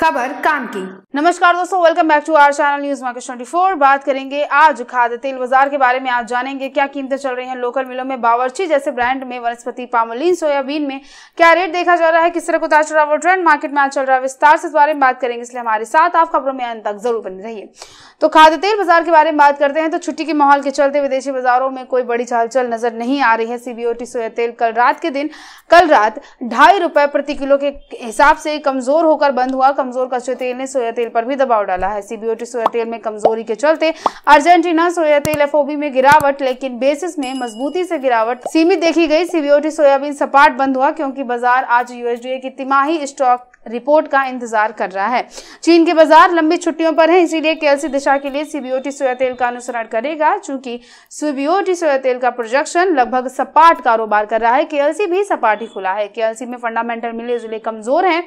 खबर काम की नमस्कार दोस्तों welcome back to R channel news market 24 बात करेंगे आज खाद्य तेल बाजार के बारे में आज जानेंगे क्या कीमतें चल रही हैं लोकल मिलों में बावर्ची जैसे ब्रांड में वनस्पति पामोलिन सोयाबीन में क्या रेट देखा जा रहा है किस तरह को उतार चढ़ाव ट्रेंड मार्केट में आज चल रहा है विस्तार से इस बारे में बात करेंगे इसलिए हमारे साथ आप खबरों में अंत तक जरूर बने रहिए तो खाद्य तेल बाजार के बारे में बात करते हैं तो छुट्टी के माहौल के चलते विदेशी बाजारों में कोई बड़ी चालचल नजर नहीं आ रही है सीबीओटी सोया तेल कल रात के दिन कल रात ढाई रुपए प्रति किलो के हिसाब से कमजोर होकर बंद हुआ कमजोर कच्चे तेल ने सोया तेल पर भी दबाव डाला है सीबीओटी सोया तेल में कमजोरी के चलते अर्जेंटीना सोया तेल एफओबी में गिरावट लेकिन बेसिस में मजबूती से गिरावट सीमित देखी गई सीबीओटी सोयाबीन सपाट बंद हुआ क्योंकि बाजार आज यूएसडीए की तिमाही स्टॉक रिपोर्ट का इंतजार कर रहा है चीन के बाजार लंबी छुट्टियों पर हैं इसीलिए केएलसी दिशा के लिए सीबीओटी सोया तेल का अनुसरण करेगा चूंकि सीबीओटी सोया तेल का प्रोजेक्शन लगभग सपाट कारोबार कर रहा है केएलसी भी सपाट ही खुला है केएलसी में फंडामेंटल मिले जुले कमजोर हैं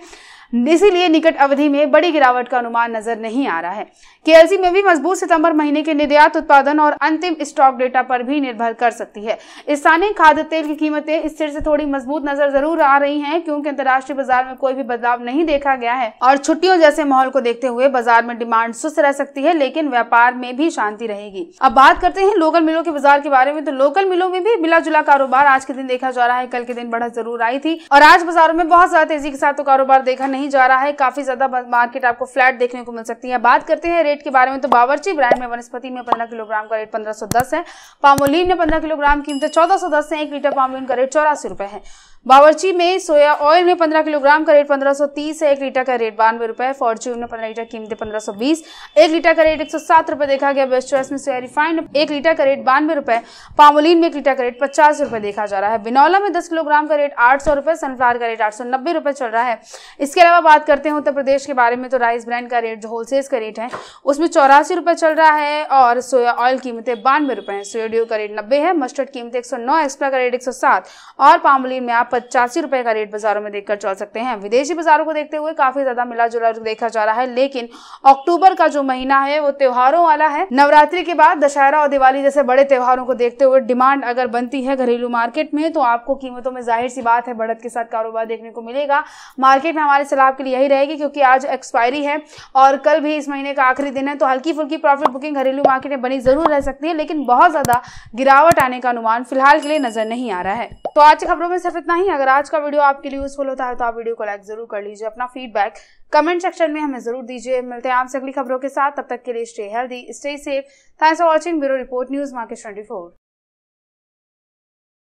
इसीलिए निकट अवधि में बड़ी गिरावट का अनुमान नजर नहीं आ रहा है केएलसी में भी मजबूत सितंबर महीने के निर्यात उत्पादन और अंतिम स्टॉक डेटा पर भी निर्भर कर सकती है स्थानीय खाद्य तेल की कीमतें स्थिर से थोड़ी मजबूत नजर जरूर आ रही है क्योंकि अंतर्राष्ट्रीय बाजार में कोई भी बदलाव नहीं देखा गया है और छुट्टियों जैसे माहौल को देखते हुए बाजार में डिमांड सुस्त रह सकती है लेकिन व्यापार में भी शांति रहेगी अब बात करते हैं लोकल मिलों के बाजार के बारे में तो लोकल मिलों में भी मिला जुला कारोबार आज के दिन देखा जा रहा है कल के दिन बढ़त जरूर आई थी और आज बाजारों में बहुत ज्यादा तेजी के साथ तो कारोबार देखा नहीं नहीं जा रहा है काफी ज्यादा मार्केट आपको फ्लैट देखने को मिल सकती है बात करते हैं रेट के बारे में तो बावर्ची ब्रांड में वनस्पति में पंद्रह किलोग्राम का रेट पंद्रह है पामोलिन में पंद्रह किलोग्राम कीमत चौदह सौ दस है एक लीटर पामोलिन का रेट चौरासी रुपए है बावर्ची में सोया ऑयल में 15 किलोग्राम का रेट 1530 है एक लीटर का रेट बानवे रुपए फॉर्च्यून में 15 लीटर कीमतें 1520 एक लीटर का रेट 107 रुपए देखा गया बेस्ट चॉइस में सोया रिफाइंड एक लीटर का रेट बानवे रुपए पामोलिन में एक लीटर का रेट पचास रुपए देखा जा रहा है बिनौला में दस किलोग्राम का रेट आठ सौ रुपए सनफ्लावर का रेट आठ सौ नब्बे रुपए चल रहा है इसके अलावा बात करते हैं उत्तर प्रदेश के बारे में तो राइस ब्रांड का रेट जो होलसेल का रेट है उसमें चौरासी रुपए चल रहा है और सोया ऑयल कीमतें बानवे रुपए सोया सोयाडियो का रेट नब्बे है मस्टर्ड कीमतें एक सौ नौ एक्स्ट्रा का रेट एक सौ सात और पामोलिन में आप पचासी रुपए का रेट बाजारों में देखकर चल सकते हैं विदेशी बाजारों को देखते हुए काफी ज्यादा मिला जुला देखा जा रहा है लेकिन अक्टूबर का जो महीना है वो त्योहारों वाला है नवरात्रि के बाद दशहरा और दिवाली जैसे बड़े त्योहारों को देखते हुए डिमांड अगर बनती है घरेलू मार्केट में तो आपको कीमतों में जाहिर सी बात है बढ़त के साथ कारोबार देखने को मिलेगा मार्केट में हमारे सलाह के लिए यही रहेगी क्योंकि आज एक्सपायरी है और कल भी इस महीने का आखिरी दिन है तो हल्की फुल्की प्रॉफिट बुकिंग घरेलू मार्केट में बनी जरूर रह सकती है लेकिन बहुत ज्यादा गिरावट आने का अनुमान फिलहाल के लिए नजर नहीं आ रहा है तो आज की खबरों में सिर्फ इतना ही अगर आज का वीडियो आपके लिए यूजफुल होता है तो आप वीडियो को लाइक जरूर कर लीजिए अपना फीडबैक कमेंट सेक्शन में हमें जरूर दीजिए मिलते हैं आपसे अगली खबरों के साथ तब तक के लिए stay healthy stay safe thanks for watching bureau report news market twenty